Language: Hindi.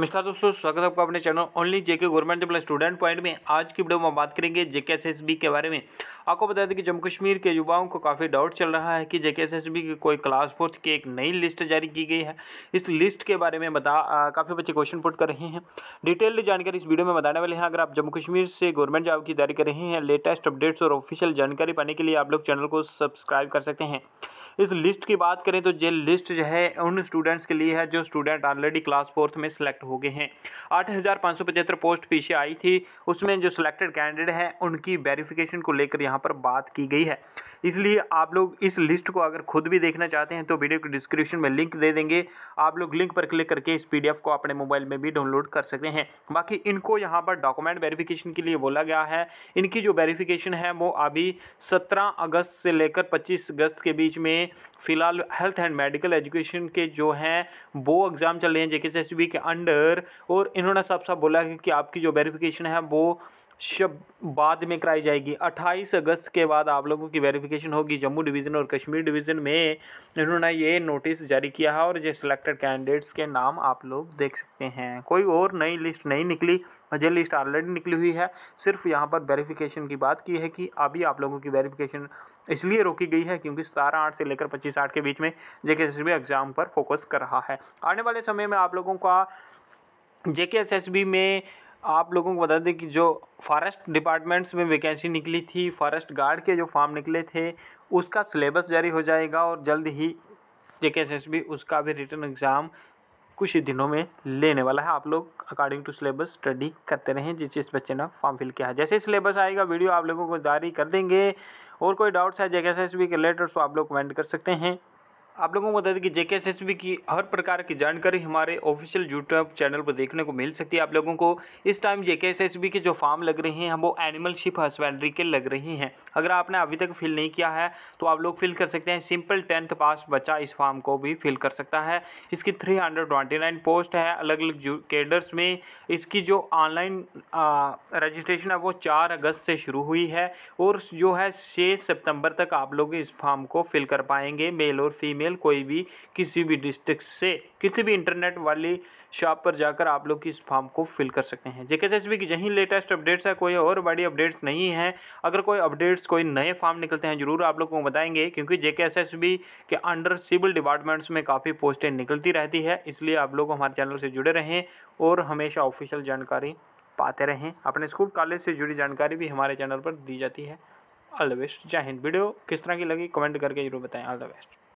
नमस्कार दोस्तों स्वागत है आपका अपने channel only JK government plus student point में आज की वीडियो में बात करेंगे जेके एस के बारे में आपको बता दें कि जम्मू कश्मीर के युवाओं को काफ़ी डाउट चल रहा है कि जेके एस की कोई क्लास फोर्थ की एक नई लिस्ट जारी की गई है इस लिस्ट के बारे में बता काफ़ी बच्चे क्वेश्चन पुट कर रहे हैं डिटेल्ड जानकारी इस वीडियो में बताने वाले हैं अगर आप जम्मू कश्मीर से गवर्नमेंट जॉब की तैयारी कर रहे हैं लेटेस्ट अपडेट्स और ऑफिशियल जानकारी पाने के लिए आप लोग चैनल को सब्सक्राइब कर सकते हैं इस लिस्ट की बात करें तो ये लिस्ट जो है उन स्टूडेंट्स के लिए है जो स्टूडेंट ऑलरेडी क्लास फोर्थ में सेलेक्ट हो गए हैं आठ हज़ार पाँच सौ पचहत्तर पोस्ट पीछे आई थी उसमें जो सिलेक्टेड कैंडिडेट हैं उनकी वेरिफिकेशन को लेकर यहाँ पर बात की गई है इसलिए आप लोग इस लिस्ट को अगर खुद भी देखना चाहते हैं तो वीडियो के डिस्क्रिप्शन में लिंक दे देंगे आप लोग लिंक पर क्लिक करके इस पी को अपने मोबाइल में भी डाउनलोड कर सकते हैं बाकी इनको यहाँ पर डॉक्यूमेंट वेरीफिकेशन के लिए बोला गया है इनकी जो वेरीफिकेशन है वो अभी सत्रह अगस्त से लेकर पच्चीस अगस्त के बीच में फ़िलहाल हेल्थ एंड मेडिकल एजुकेशन के जो हैं वो एग्ज़ाम चल रहे हैं जेके के अंडर सेक्टर और इन्होंने साफ साफ बोला है कि आपकी जो वेरिफिकेशन है वो शब बाद में कराई जाएगी 28 अगस्त के बाद आप लोगों की वेरिफिकेशन होगी जम्मू डिवीज़न और कश्मीर डिवीज़न में इन्होंने ये नोटिस जारी किया है और ये सिलेक्टेड कैंडिडेट्स के नाम आप लोग देख सकते हैं कोई और नई लिस्ट नहीं निकली ये लिस्ट ऑलरेडी निकली हुई है सिर्फ यहाँ पर वेरिफिकेशन की बात की है कि अभी आप लोगों की वेरीफिकेशन इसलिए रोकी गई है क्योंकि सतारह आठ से लेकर पच्चीस आठ के बीच में जे एग्ज़ाम पर फोकस कर रहा है आने वाले समय में आप लोगों का जे के एस एस बी में आप लोगों को बता दें कि जो फॉरेस्ट डिपार्टमेंट्स में वैकेंसी निकली थी फॉरेस्ट गार्ड के जो फॉर्म निकले थे उसका सिलेबस जारी हो जाएगा और जल्द ही जे के एस एस बी उसका भी रिटर्न एग्ज़ाम कुछ ही दिनों में लेने वाला है आप लोग अकॉर्डिंग टू सिलेबस स्टडी करते रहें जिस जिस बच्चे ने फॉर्म फिल किया है जैसे सिलेबस आएगा वीडियो आप लोगों को जारी कर देंगे और कोई डाउट्स है जेके एस एस बी के रिलेटेड तो आप लोग कमेंट कर सकते हैं आप लोगों को बता दें कि जेके एस की हर प्रकार की जानकारी हमारे ऑफिशियल यूट्यूब चैनल पर देखने को मिल सकती है आप लोगों को इस टाइम जेके एस के जो फार्म लग रहे हैं वो एनिमल शिप हस्बेंड्री के लग रही हैं अगर आपने अभी तक फिल नहीं किया है तो आप लोग फिल कर सकते हैं सिंपल टेंथ पास बच्चा इस फार्म को भी फिल कर सकता है इसकी थ्री पोस्ट है अलग अलग कैडर्स में इसकी जो ऑनलाइन रजिस्ट्रेशन है वो चार अगस्त से शुरू हुई है और जो है छः सितंबर तक आप लोग इस फार्म को फिल कर पाएंगे मेल और फीमेल ईमेल कोई भी किसी भी डिस्ट्रिक्ट से किसी भी इंटरनेट वाली शॉप पर जाकर आप लोग इस फॉर्म को फिल कर सकते हैं जेके एस की यही लेटेस्ट अपडेट्स है कोई और बड़ी अपडेट्स नहीं है अगर कोई अपडेट्स कोई नए फॉर्म निकलते हैं जरूर आप लोग को बताएंगे क्योंकि जेके एस के अंडर सिविल डिपार्टमेंट्स में काफ़ी पोस्टें निकलती रहती है इसलिए आप लोग हमारे चैनल से जुड़े रहें और हमेशा ऑफिशियल जानकारी पाते रहें अपने स्कूल कॉलेज से जुड़ी जानकारी भी हमारे चैनल पर दी जाती है ऑल द बेस्ट जय हिंद वीडियो किस तरह की लगी कमेंट करके जरूर बताएं ऑल द बेस्ट